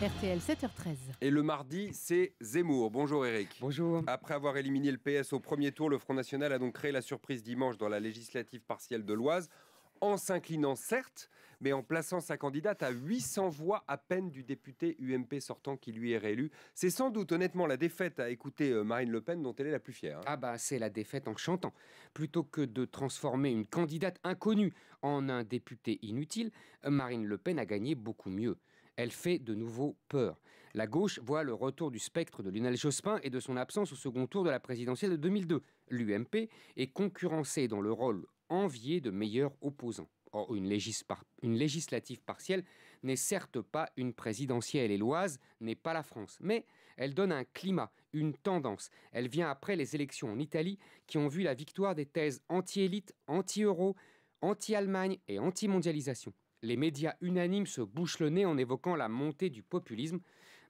RTL 7h13. Et le mardi, c'est Zemmour. Bonjour Eric. Bonjour. Après avoir éliminé le PS au premier tour, le Front National a donc créé la surprise dimanche dans la législative partielle de l'Oise en s'inclinant certes, mais en plaçant sa candidate à 800 voix à peine du député UMP sortant qui lui est réélu. C'est sans doute honnêtement la défaite à écouter euh, Marine Le Pen dont elle est la plus fière. Hein. Ah bah c'est la défaite en chantant. Plutôt que de transformer une candidate inconnue en un député inutile, euh, Marine Le Pen a gagné beaucoup mieux elle fait de nouveau peur. La gauche voit le retour du spectre de Lionel Jospin et de son absence au second tour de la présidentielle de 2002. L'UMP est concurrencée dans le rôle envié de meilleur opposant. Or, une, une législative partielle n'est certes pas une présidentielle et l'Oise n'est pas la France, mais elle donne un climat, une tendance. Elle vient après les élections en Italie qui ont vu la victoire des thèses anti-élite, anti-euro, anti-Allemagne et anti-mondialisation. Les médias unanimes se bouchent le nez en évoquant la montée du populisme,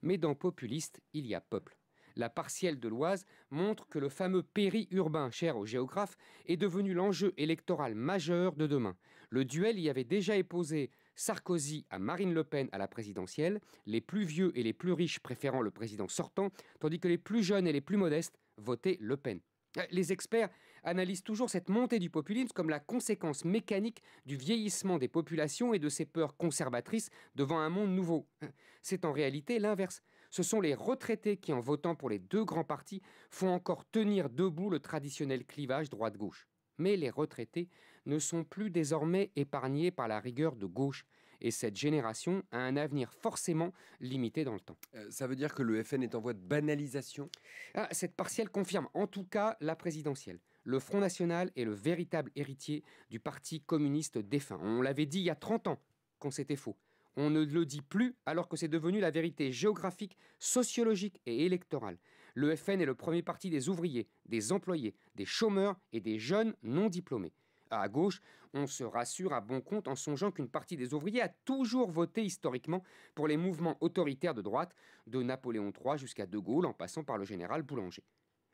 mais dans populiste, il y a peuple. La partielle de l'Oise montre que le fameux péri-urbain, cher aux géographes, est devenu l'enjeu électoral majeur de demain. Le duel y avait déjà éposé Sarkozy à Marine Le Pen à la présidentielle, les plus vieux et les plus riches préférant le président sortant, tandis que les plus jeunes et les plus modestes votaient Le Pen. Euh, les experts analysent toujours cette montée du populisme comme la conséquence mécanique du vieillissement des populations et de ces peurs conservatrices devant un monde nouveau. Euh, c'est en réalité l'inverse. Ce sont les retraités qui, en votant pour les deux grands partis, font encore tenir debout le traditionnel clivage droite-gauche. Mais les retraités ne sont plus désormais épargnés par la rigueur de gauche et cette génération a un avenir forcément limité dans le temps. Euh, ça veut dire que le FN est en voie de banalisation ah, Cette partielle confirme en tout cas la présidentielle le Front National est le véritable héritier du Parti communiste défunt. On l'avait dit il y a 30 ans quand c'était faux. On ne le dit plus alors que c'est devenu la vérité géographique, sociologique et électorale. Le FN est le premier parti des ouvriers, des employés, des chômeurs et des jeunes non diplômés à gauche, on se rassure à bon compte en songeant qu'une partie des ouvriers a toujours voté historiquement pour les mouvements autoritaires de droite, de Napoléon III jusqu'à De Gaulle en passant par le général Boulanger.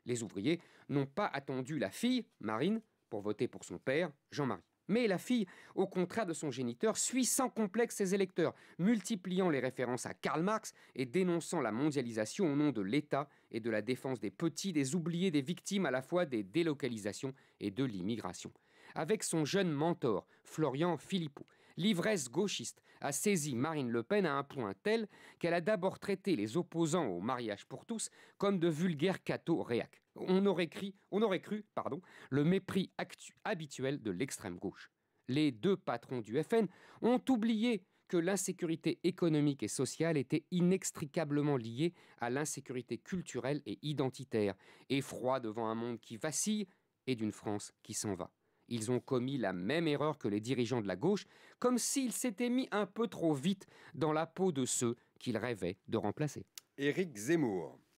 Les ouvriers n'ont pas attendu la fille, Marine, pour voter pour son père, Jean-Marie. Mais la fille, au contraire de son géniteur, suit sans complexe ses électeurs, multipliant les références à Karl Marx et dénonçant la mondialisation au nom de l'État et de la défense des petits, des oubliés, des victimes à la fois des délocalisations et de l'immigration avec son jeune mentor, Florian Philippot. L'ivresse gauchiste a saisi Marine Le Pen à un point tel qu'elle a d'abord traité les opposants au mariage pour tous comme de vulgaires cathos réac. On aurait cru, on aurait cru pardon, le mépris habituel de l'extrême gauche. Les deux patrons du FN ont oublié que l'insécurité économique et sociale était inextricablement liée à l'insécurité culturelle et identitaire, effroi devant un monde qui vacille et d'une France qui s'en va. Ils ont commis la même erreur que les dirigeants de la gauche, comme s'ils s'étaient mis un peu trop vite dans la peau de ceux qu'ils rêvaient de remplacer. Éric Zemmour.